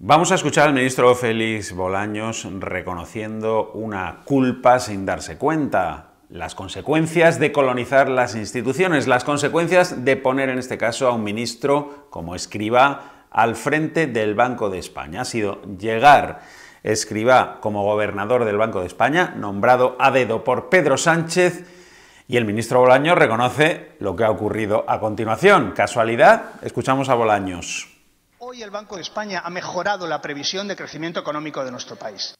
Vamos a escuchar al ministro Félix Bolaños reconociendo una culpa sin darse cuenta. Las consecuencias de colonizar las instituciones, las consecuencias de poner en este caso a un ministro como escriba al frente del Banco de España. Ha sido llegar escriba como gobernador del Banco de España, nombrado a dedo por Pedro Sánchez, y el ministro Bolaños reconoce lo que ha ocurrido a continuación. ¿Casualidad? Escuchamos a Bolaños. Hoy el Banco de España ha mejorado la previsión de crecimiento económico de nuestro país.